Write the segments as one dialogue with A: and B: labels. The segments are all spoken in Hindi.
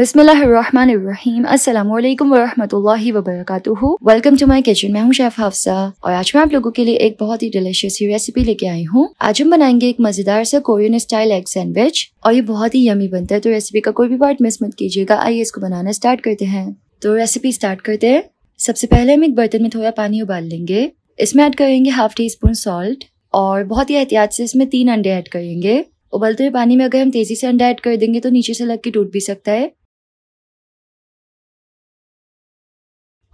A: बिस्मिल्लाम अस्सलाम वालेकुम वरहमतुल्लाहि वबरकातुहु वेलकम टू माय किचन मैं हूं शेफ हाफसा और आज मैं आप लोगों के लिए एक बहुत ही डिलीशियस ही रेसिपी लेके आई हूं आज हम बनाएंगे एक मजेदार सा कोरियन स्टाइल एग सैंडविच और ये बहुत ही यमी बनता है तो रेसिपी का कोई भी पार्ट मिस मत कीजिएगा आइए इसको बनाना स्टार्ट करते हैं तो रेसिपी स्टार्ट करते हैं सबसे पहले हम एक बर्तन में थोड़ा पानी उबाल लेंगे इसमें ऐड करेंगे हाफ टी स्पून सॉल्ट और बहुत ही एहतियात से इसमें तीन अंडे ऐड करेंगे उबलते हुए पानी में अगर हम तेजी से अंडा ऐड कर देंगे तो नीचे से लग के टूट भी सकता है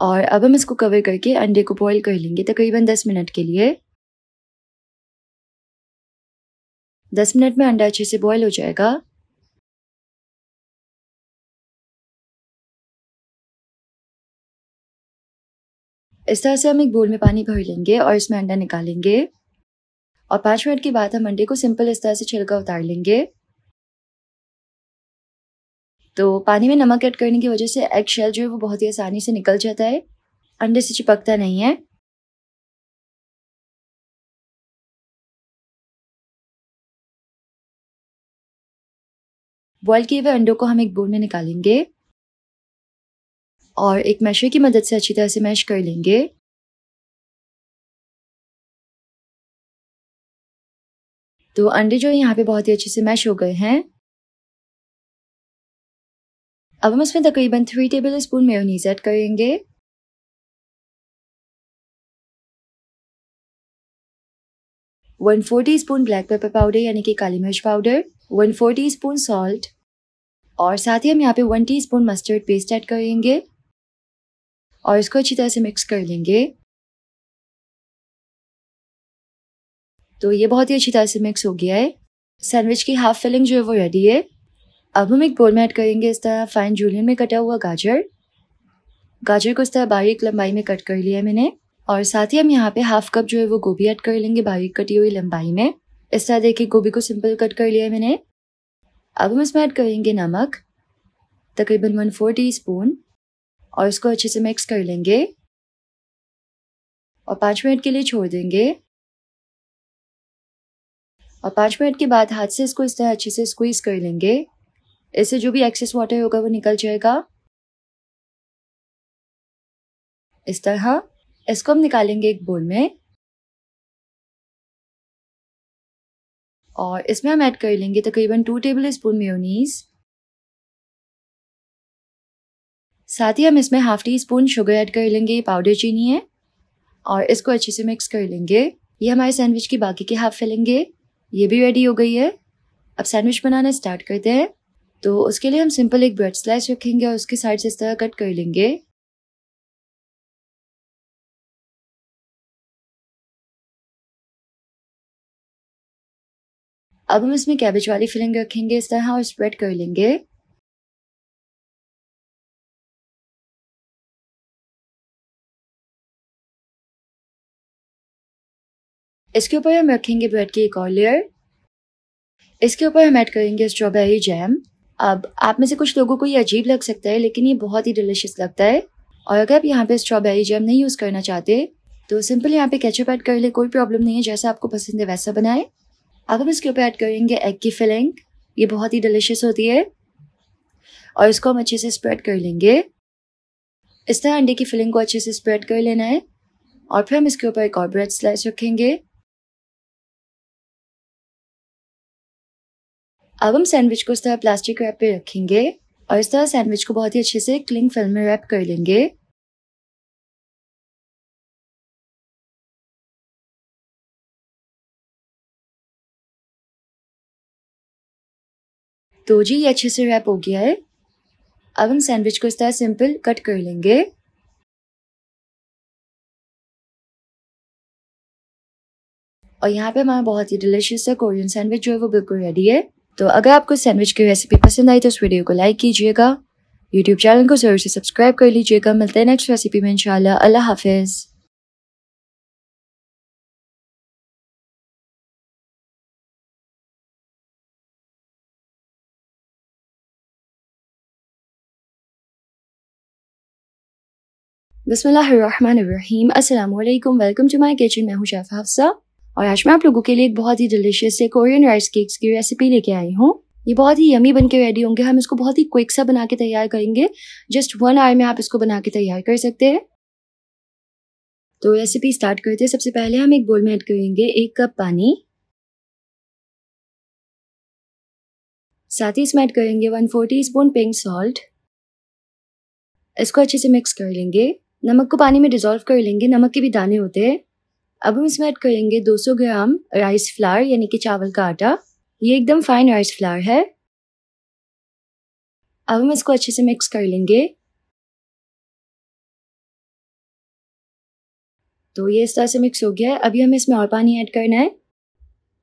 B: और अब हम इसको कवर करके
C: अंडे को बॉईल कर लेंगे तकरीबन 10 मिनट के लिए 10 मिनट में अंडा अच्छे से बॉईल हो जाएगा
B: इस तरह से हम एक बोल में पानी भर लेंगे और इसमें अंडा निकालेंगे और पाँच मिनट के बाद हम अंडे
A: को सिंपल इस तरह से छिलका उतार लेंगे तो पानी में नमक ऐड करने की वजह से एग शेल जो है वो बहुत ही आसानी से निकल जाता है अंडे से चिपकता
B: नहीं है बॉयल किए हुए अंडों को हम एक बोल में निकालेंगे और एक मैशर की मदद से अच्छी तरह से मैश कर लेंगे तो अंडे जो यहाँ पे बहुत ही अच्छे से मैश हो गए हैं अब हम इसमें तकरीबन three tablespoon mayonnaise add करेंगे one four teaspoon black pepper
A: powder यानी कि काली मिर्च पाउडर one four teaspoon salt और साथ ही हम यहाँ पे one teaspoon mustard paste add करेंगे और इसको अच्छी तरह से मिक्स कर लेंगे
B: तो ये बहुत ही अच्छी तरह से मिक्स हो
A: गया है सैंडविच की हाफ फिलिंग जो है वो रेडी है अब हम एक बोल में ऐड करेंगे इस तरह फाइन जूलियन में कटा हुआ गाजर गाजर को इस तरह बारीक लंबाई में कट कर लिया है मैंने और साथ ही हम यहाँ पे हाफ कप जो है वो गोभी ऐड कर लेंगे बारीक कटी हुई लंबाई में इस तरह देखिए गोभी को सिंपल कट कर लिया है मैंने अब हम इसमें ऐड करेंगे नमक तकरीबन वन फोर टी स्पून और इसको अच्छे से मिक्स कर लेंगे
B: और पाँच मिनट के लिए छोड़ देंगे और पाँच मिनट के बाद हाथ से इसको इस तरह अच्छे से स्क्वीज़ कर लेंगे इससे जो भी एक्सेस वाटर होगा वो निकल जाएगा इस तरह इसको हम निकालेंगे एक बोल में और इसमें हम ऐड कर लेंगे तकरीबन टू टेबल स्पून मेयोनीज
A: साथ ही हम इसमें half teaspoon sugar add कर लेंगे ये पाउडर चीनी है और इसको अच्छे से मिक्स कर लेंगे ये हमारे सैंडविच की बाकी के हाफ फैलेंगे ये भी रेडी हो गई है अब सैंडविच बनाना स्टार्ट करते हैं तो उसके लिए हम सिंपल एक ब्रेड
B: स्लाइस रखेंगे और उसकी साइड से इस तरह कट कर लेंगे
C: अब हम इसमें कैबेज वाली फिलिंग रखेंगे इस तरह और स्प्रेड कर लेंगे
B: इसके ऊपर हम रखेंगे ब्रेड की एक और लेयर
A: इसके ऊपर हम ऐड करेंगे स्ट्रॉबेरी जैम अब आप में से कुछ लोगों को ये अजीब लग सकता है लेकिन ये बहुत ही डिलिशियस लगता है और अगर आप यहाँ पे स्ट्रॉबेरी जैम नहीं यूज़ करना चाहते तो सिंपल यहाँ पे केचप ऐड कर ले कोई प्रॉब्लम नहीं है जैसा आपको पसंद है वैसा बनाए अब हम इसके ऊपर ऐड करेंगे एग की फिलिंग ये बहुत ही डिलिशियस होती है और इसको हम अच्छे से स्प्रेड कर लेंगे इस तरह अंडे की फिलिंग को अच्छे से स्प्रेड कर लेना है
B: और फिर हम इसके ऊपर एक और ब्रेड स्लाइस रखेंगे अब हम सैंडविच को इस तरह प्लास्टिक रैप पे रखेंगे और इस तरह सैंडविच को बहुत ही अच्छे से क्लिंग फिल्म में रैप कर लेंगे तो जी ये अच्छे से रैप हो गया है अब हम सैंडविच को इस तरह सिंपल कट कर लेंगे और यहाँ पे हमारा बहुत ही डिलिशियस है कोरियन
A: सैंडविच जो है वो बिल्कुल रेडी है तो अगर आपको सैंडविच की रेसिपी पसंद आई तो इस वीडियो को लाइक कीजिएगा यूट्यूब चैनल को ज़रूर से सब्सक्राइब कर लीजिएगा मिलते हैं नेक्स्ट रेसिपी में इंशाल्लाह अल्लाह हाफिज़
B: बसमीम
A: अल्लाम वेलकम टू माई किचन मैं हूँ शेफ़ हाफसा और आज मैं आप लोगों के लिए एक बहुत ही डिलिशियस से कोरियन राइस केक्स की रेसिपी लेके आई हूँ ये बहुत ही यमी बन के रेडी होंगे हम इसको बहुत ही क्विक सा बना के तैयार करेंगे जस्ट वन आवर में आप इसको बना के तैयार कर सकते हैं
B: तो रेसिपी स्टार्ट करते हैं सबसे पहले हम एक बोल में ऐड करेंगे एक कप पानी साथ ही इसमें ऐड करेंगे one four teaspoon pink salt
A: इसको अच्छे से मिक्स कर लेंगे नमक को पानी में डिजोल्व कर लेंगे नमक के भी दाने होते हैं अब हम इसमें ऐड करेंगे 200 ग्राम राइस फ्लावर यानी कि चावल का आटा ये एकदम फाइन राइस फ्लावर है अब हम इसको अच्छे
B: से मिक्स कर लेंगे
A: तो ये इस तरह से मिक्स हो गया है अभी हमें इसमें और पानी ऐड करना है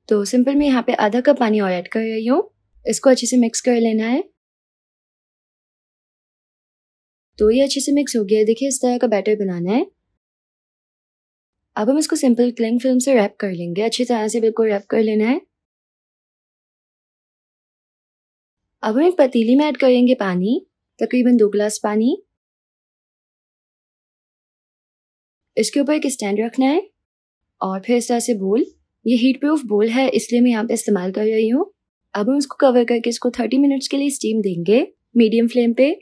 A: तो सिंपल मैं यहाँ पे आधा कप पानी और ऐड कर रही हूँ इसको अच्छे से मिक्स कर लेना है
B: तो ये अच्छे से मिक्स हो गया है देखिए इस तरह का बैटर बनाना है अब हम इसको सिंपल क्लिंग फिल्म से रैप कर लेंगे अच्छी तरह से बिल्कुल रैप कर लेना है अब हम एक पतीली में ऐड करेंगे पानी तकरीबन दो ग्लास पानी इसके ऊपर
A: एक स्टैंड रखना है और फिर इस तरह से बोल ये हीट प्रूफ बोल है इसलिए मैं यहाँ पे इस्तेमाल कर रही हूँ अब हम इसको कवर करके इसको 30 मिनट्स के लिए स्टीम देंगे मीडियम फ्लेम पे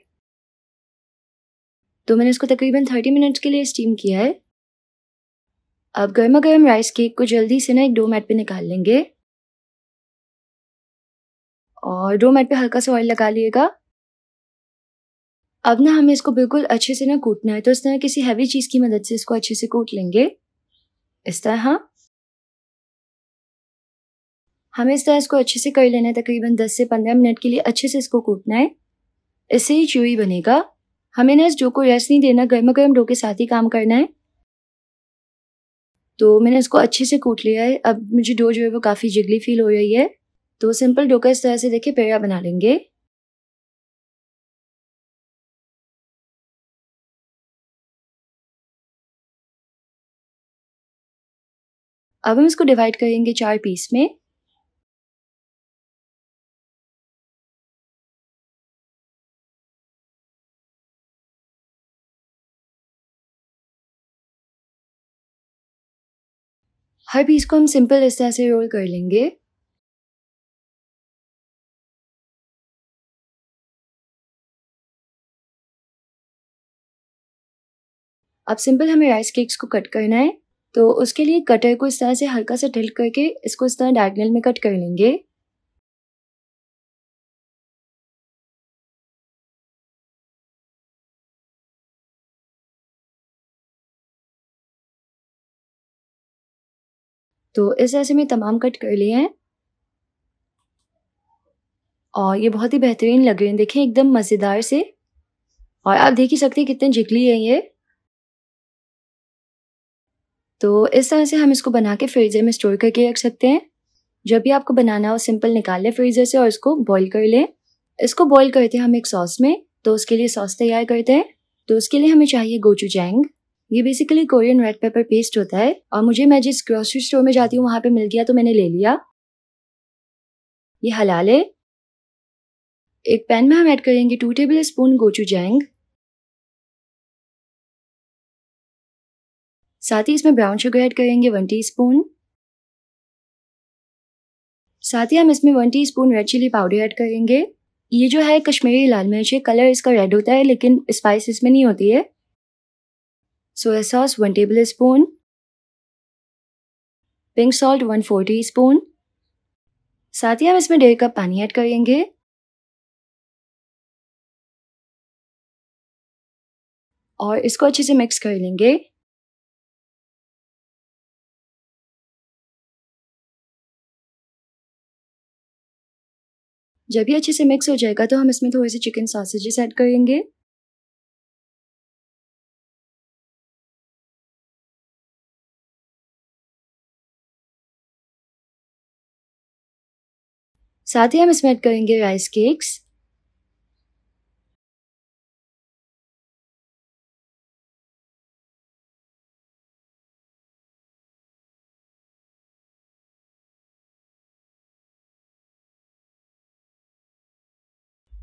A: तो मैंने इसको तकरीबन 30 मिनट्स के लिए स्टीम किया है
B: अब गर्मा गर्म राइस केक को जल्दी से ना एक डो मैट पे निकाल लेंगे और डो मैट पे हल्का सा ऑयल लगा लिएगा अब ना हमें इसको बिल्कुल अच्छे से ना कूटना है तो इस तरह किसी हैवी चीज़ की मदद से इसको अच्छे से कूट लेंगे इस तरह हाँ। हमें
A: इस तरह इसको अच्छे से कर लेना है तकरीबन 10 से 15 मिनट के लिए अच्छे से इसको कूटना है इससे ही च्यूई बनेगा हमें ना इस डो को रेस्ट नहीं देना गर्मा गर्म डो के साथ ही काम करना है तो मैंने इसको अच्छे से कूट लिया है अब मुझे डो जो है वो काफ़ी जिगली फील हो रही
B: है तो सिंपल डो का इस तरह से देखिए पेड़ा बना लेंगे
C: अब हम इसको डिवाइड करेंगे चार पीस में हर पीस को हम सिंपल इस तरह से रोल कर लेंगे
B: अब सिंपल हमें राइस केक्स को कट करना है तो उसके लिए कटर को इस तरह से हल्का सा ढिल करके इसको इस तरह डायगनल में कट कर लेंगे तो इस ऐसे में तमाम कट कर लिए हैं और ये बहुत ही बेहतरीन लग रहे हैं देखें एकदम मज़ेदार से
A: और आप देख ही सकते हैं कितने झिकली है ये तो इस तरह से हम इसको बना के फ्रीज़र में स्टोर करके रख सकते हैं जब भी आपको बनाना हो सिंपल निकाल लें फ्रीज़र से और इसको बॉईल कर लें इसको बॉईल करते हैं हम एक सॉस में तो उसके लिए सॉस तैयार करते हैं तो उसके लिए हमें चाहिए गोचू जैंग ये basically Korean red pepper paste होता है और मुझे मैं जिस ग्रोसरी स्टोर में जाती हूँ वहाँ पे मिल गया तो मैंने ले लिया
B: ये हलाल है एक पैन में हम ऐड करेंगे two 
C: tablespoon gochujang
B: साथ ही इसमें ब्राउन शुगर ऐड करेंगे वन टीस्पून
A: साथ ही हम इसमें one teaspoon red chilli powder add करेंगे ये जो है कश्मीरी लाल मिर्च है कलर इसका रेड होता है लेकिन स्पाइस इसमें नहीं होती है sauce sauce 1 tablespoon,
B: pink salt one four teaspoon साथ ही हम इसमें डेढ़ कप पानी ऐड करेंगे
C: और इसको अच्छे से मिक्स कर लेंगे जब ये अच्छे से मिक्स हो जाएगा तो हम इसमें थोड़े से चिकन सॉसेजेस ऐड करेंगे साथ ही हम इसमें ऐड करेंगे राइस केक्स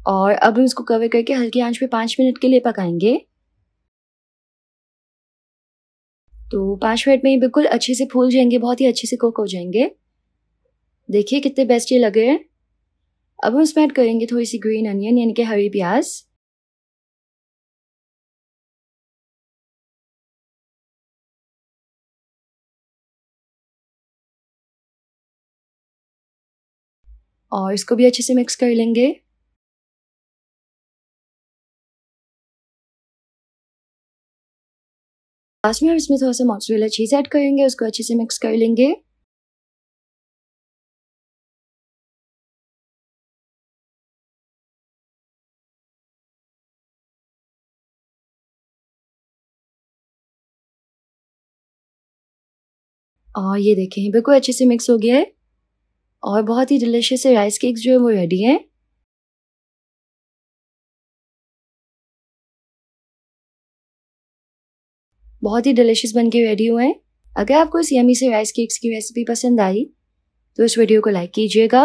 C: और अब हम इसको कवर करके हल्की
B: आंच पे पाँच मिनट के लिए पकाएंगे तो
A: पाँच मिनट में ये बिल्कुल अच्छे से फूल जाएंगे बहुत ही अच्छे से कुक हो जाएंगे देखिए कितने बेस्ट ये लगे हैं अब हम उसमें ऐड करेंगे थोड़ी सी ग्रीन अनियन यानी कि हरी प्याज
C: और इसको भी अच्छे से मिक्स कर लेंगे लास्ट में हम इसमें थोड़ा सा मोजरेला चीज़ ऐड करेंगे उसको अच्छे से मिक्स कर लेंगे
B: और ये देखें बिल्कुल अच्छे से मिक्स हो गया है और बहुत ही डिलिशियस राइस केक्स जो है वो रेडी हैं बहुत ही डिलिशियस बन के रेडी
A: हुए हैं अगर आपको इस यमी से राइस केक्स की रेसिपी पसंद आई तो इस वीडियो को लाइक कीजिएगा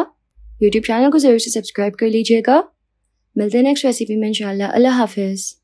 A: यूट्यूब चैनल को ज़रूर से सब्सक्राइब कर लीजिएगा मिलते हैं नेक्स्ट रेसिपी में इंशाल्लाह
B: अल्लाह हाफिज़